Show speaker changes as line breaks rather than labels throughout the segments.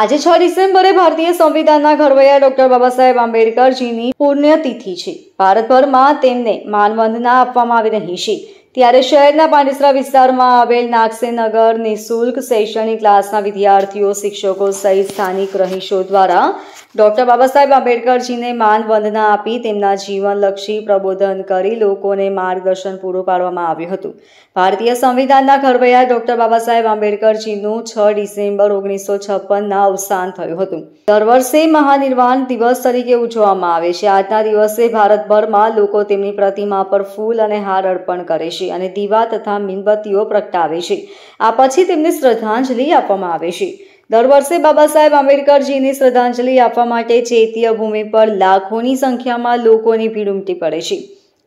આજે છ ડિસેમ્બરે ભારતીય સંવિધાનના ઘડવૈયા ડોક્ટર બાબા સાહેબ આંબેડકરજીની પુણ્યતિથિ છે ભારતભરમાં તેમને માનવંદના આપવામાં આવી રહી છે ત્યારે શહેરના પાંડિસરા વિસ્તારમાં આવેલ નાગસેનગર નિઃશુલ્ક શૈક્ષણિક ક્લાસના વિદ્યાર્થીઓ શિક્ષકો સહિત સ્થાનિક રહીશો દ્વારા ડોક્ટર બાબા સાહેબ આંબેડકરજીને માનવંદના આપી તેમના જીવનલક્ષી પ્રબોધન કરી લોકોને માર્ગદર્શન પૂરું પાડવામાં આવ્યું હતું ભારતીય સંવિધાનના ઘરવૈયા ડોક્ટર બાબા સાહેબ આંબેડકરજીનું છ ડિસેમ્બર ઓગણીસો છપ્પનના અવસાન થયું હતું દર વર્ષે મહાનિર્વાણ દિવસ તરીકે ઉજવવામાં આવે છે આજના દિવસે ભારતભરમાં લોકો તેમની પ્રતિમા પર ફૂલ અને હાર અર્પણ કરે છે છે અને દીવા તથા મીણબત્તીઓ પ્રગટાવે છે આ પછી તેમને શ્રદ્ધાંજલિ આપવામાં આવે છે દર વર્ષે બાબા સાહેબ આંબેડકરજીને શ્રદ્ધાંજલિ આપવા માટે ચૈત્ય ભૂમિ પર લાખોની સંખ્યામાં લોકોની ભીડ ઉમટી પડે છે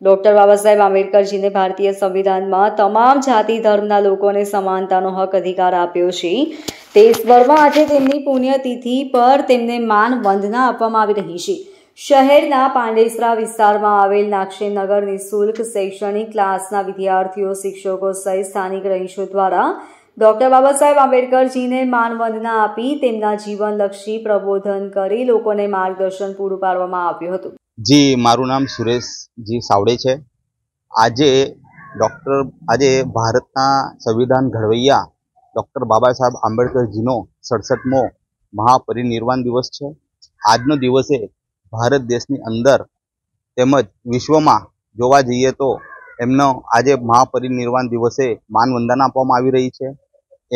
ડોક્ટર બાબા સાહેબ આંબેડકરજીને ભારતીય સંવિધાનમાં તમામ જાતિ ધર્મના લોકોને સમાનતાનો હક અધિકાર આપ્યો છે તે સ્વરમાં આજે તેમની પુણ્યતિથિ પર તેમને માન વંદના આપવામાં આવી રહી છે શહેરના પાંડેસરા વિસ્તારમાં આવેલ નાક્ષીનગર નિઃશુલ્ક શૈક્ષણિક ક્લાસના વિદ્યાર્થીઓ શિક્ષકો સહિત સ્થાનિક રહીશો દ્વારા ડોક્ટર બાબા સાહેબ આંબેડકરજીને માનવંદના આપી તેમના જીવનલક્ષી પ્રબોધન કરી લોકોને માર્ગદર્શન પૂરું પાડવામાં આવ્યું હતું
જી મારું નામ સુરેશજી સાવડે છે આજે ડૉક્ટર આજે ભારતના સંવિધાન ઘડવૈયા ડૉક્ટર બાબા સાહેબ આંબેડકરજીનો સડસઠમો મહાપરિનિર્વાણ દિવસ છે આજનો દિવસે ભારત દેશની અંદર તેમજ વિશ્વમાં જોવા જઈએ તો એમનો આજે મહાપરિનિર્વાણ દિવસે માનવંદના આપવામાં આવી રહી છે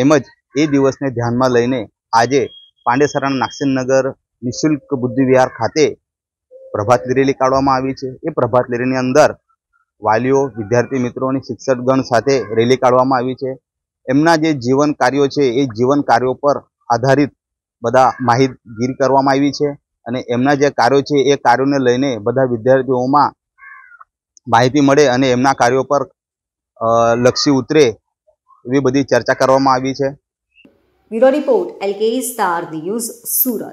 એમ જ એ દિવસને ધ્યાનમાં લઈને આજે પાંડેસરણ નાગસિંહનગર નિઃશુલ્ક બુદ્ધિવિહાર ખાતે પ્રભાત રેલી કાઢવામાં આવી છે એ પ્રભાત રેલીની અંદર વાલીઓ વિદ્યાર્થી મિત્રોની અને શિક્ષકગણ સાથે રેલી કાઢવામાં આવી છે એમના જે જીવન કાર્યો છે એ જીવન કાર્યો પર આધારિત બધા માહિતગીરી કરવામાં આવી છે અને એમના જે કાર્યો છે એ કાર્યોને લઈને બધા વિદ્યાર્થીઓમાં માહિતી મળે અને એમના કાર્યો પર લક્ષી ઉતરે એવી બધી ચર્ચા કરવામાં આવી છે
રિપોર્ટ સ્ટાર ન્યૂઝ સુરત